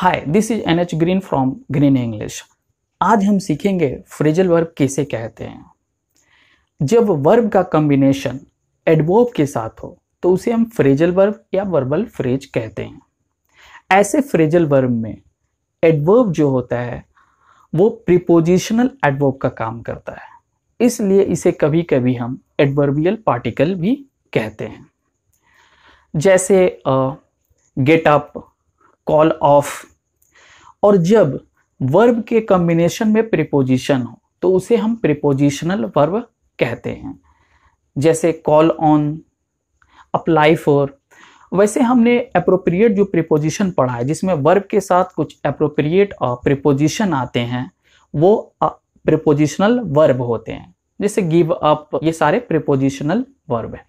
hi this is N H Green from Green English आज हम सीखेंगे फ्रेजल वर्ब कैसे कहते हैं जब वर्ब का कॉम्बिनेशन एडवर्ब के साथ हो तो उसे हम फ्रेजल वर्ब या वर्बल फ्रेज कहते हैं ऐसे फ्रेजल वर्ब में एडवर्ब जो होता है वो प्रिपोजिशनल एडवर्ब का काम करता है इसलिए इसे कभी कभी हम एडवर्बियल पार्टिकल भी कहते हैं जैसे गेट अप कॉल ऑफ और जब वर्ब के कम्बिनेशन में प्रिपोजिशन हो तो उसे हम प्रिपोजिशनल वर्ब कहते हैं जैसे कॉल ऑन अप्लाई फॉर वैसे हमने अप्रोप्रिएट जो प्रिपोजिशन पढ़ा है जिसमें वर्ब के साथ कुछ अप्रोप्रिएट प्रिपोजिशन आते हैं वो प्रिपोजिशनल वर्ब होते हैं जैसे गिव अप ये सारे प्रिपोजिशनल वर्ब है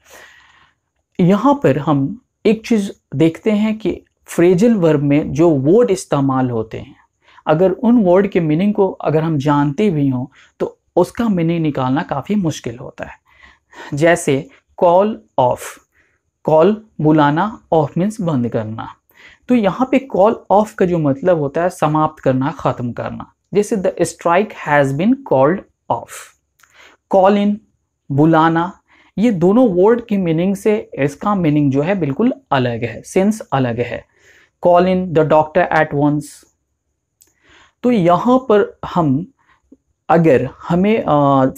यहां पर हम एक चीज़ देखते हैं कि फ्रेजल वर्ब में जो वर्ड इस्तेमाल होते हैं अगर उन वर्ड के मीनिंग को अगर हम जानते भी हों तो उसका मीनिंग निकालना काफ़ी मुश्किल होता है जैसे कॉल ऑफ कॉल बुलाना ऑफ मीन्स बंद करना तो यहाँ पे कॉल ऑफ का जो मतलब होता है समाप्त करना ख़त्म करना जैसे the strike has been called off call in बुलाना ये दोनों वर्ड की मीनिंग से इसका मीनिंग जो है बिल्कुल अलग है सेंस अलग है call in the doctor at once तो यहाँ पर हम अगर हमें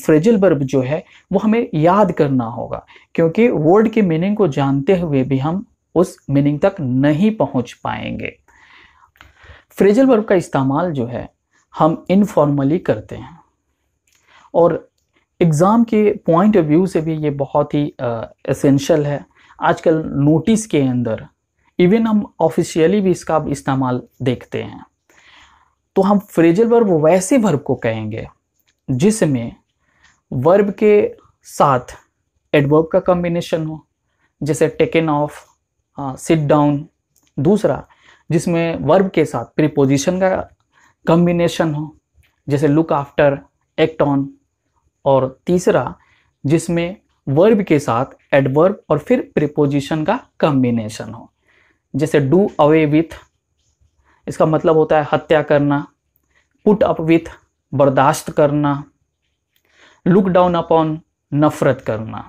फ्रेजल बर्ब जो है वो हमें याद करना होगा क्योंकि वर्ड के मीनिंग को जानते हुए भी हम उस मीनिंग तक नहीं पहुंच पाएंगे फ्रेजल बर्ब का इस्तेमाल जो है हम इनफॉर्मली करते हैं और एग्ज़ाम के पॉइंट ऑफ व्यू से भी ये बहुत ही एसेंशियल है आजकल नोटिस के अंदर इवन हम ऑफिशियली भी इसका इस्तेमाल देखते हैं तो हम फ्रेजल वर्ब वैसे वर्ब को कहेंगे जिसमें वर्ब के साथ एडवर्ब का कम्बिनेशन हो जैसे टेकन ऑफ सिट डाउन दूसरा जिसमें वर्ब के साथ प्रीपोजिशन का कम्बिनेशन हो जैसे लुक आफ्टर एक्ट ऑन और तीसरा जिसमें वर्ब के साथ एडवर्ब और फिर प्रीपोजिशन का कॉम्बिनेशन हो जैसे डू अवे विथ इसका मतलब होता है हत्या करना पुट अप विथ बर्दाश्त करना लुक डाउन अपॉन नफरत करना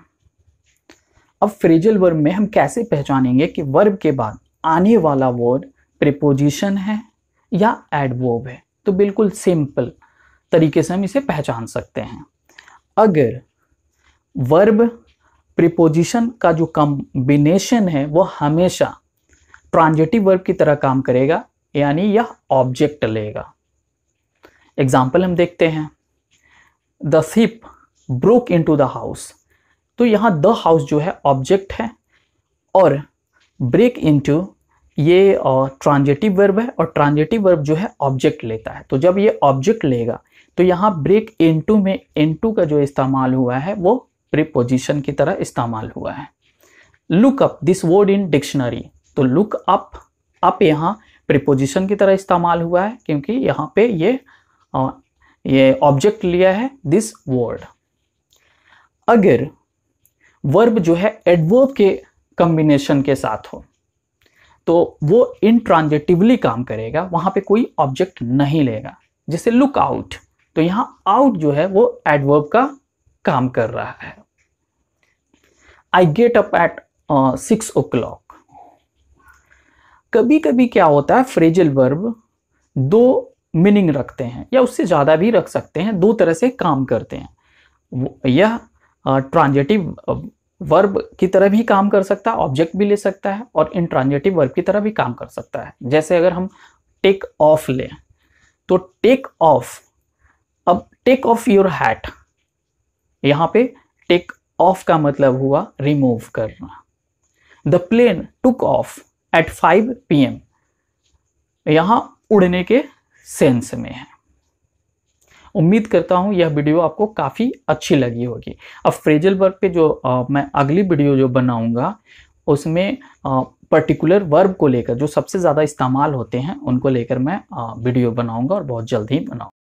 अब फ्रेजल वर्ब में हम कैसे पहचानेंगे कि वर्ब के बाद आने वाला वर्ड प्रिपोजिशन है या एडवर्ब है तो बिल्कुल सिंपल तरीके से हम इसे पहचान सकते हैं अगर वर्ब प्रिपोजिशन का जो कम्बिनेशन है वो हमेशा ट्रांजेटिव वर्ब की तरह काम करेगा यानी यह ऑब्जेक्ट लेगा एग्जाम्पल हम देखते हैं the ship broke into the house हाउस तो यहाँ द हाउस जो है ऑब्जेक्ट है और ब्रेक टू ये ट्रांजेटिव वर्ब है और ट्रांजेटिव वर्ब जो है ऑब्जेक्ट लेता है तो जब ये ऑब्जेक्ट लेगा तो यहाँ ब्रेक टू में इन टू का जो इस्तेमाल हुआ है वो प्रिपोजिशन की तरह इस्तेमाल हुआ है look up this word in dictionary तो लुक अप अप यहाँ प्रिपोजिशन की तरह इस्तेमाल हुआ है क्योंकि यहाँ पे ये आ, ये ऑब्जेक्ट लिया है दिस वर्ड अगर वर्ब जो है एडवर्ब के कम्बिनेशन के साथ हो तो वो इनट्रांजेटिवली काम करेगा वहाँ पे कोई ऑब्जेक्ट नहीं लेगा जैसे लुक आउट तो यहाँ आउट जो है वो एडवर्ब का काम कर रहा है I get up at six o'clock कभी कभी क्या होता है फ्रेजल वर्ब दो मीनिंग रखते हैं या उससे ज़्यादा भी रख सकते हैं दो तरह से काम करते हैं यह ट्रांजेटिव वर्ब की तरह भी काम कर सकता है ऑब्जेक्ट भी ले सकता है और इंट्रांजेटिव वर्ब की तरह भी काम कर सकता है जैसे अगर हम टेक ऑफ लें तो टेक ऑफ अब टेक ऑफ योर हैट यहां पे टेक ऑफ का मतलब हुआ रिमूव करना the plane took off at five P M यहां उड़ने के सेंस में है उम्मीद करता हूं यह वीडियो आपको काफ़ी अच्छी लगी होगी अब फ्रेजल वर्ग पे जो आ, मैं अगली वीडियो जो बनाऊंगा उसमें आ, पर्टिकुलर वर्ब को लेकर जो सबसे ज़्यादा इस्तेमाल होते हैं उनको लेकर मैं वीडियो बनाऊंगा और बहुत जल्द ही बनाऊँगा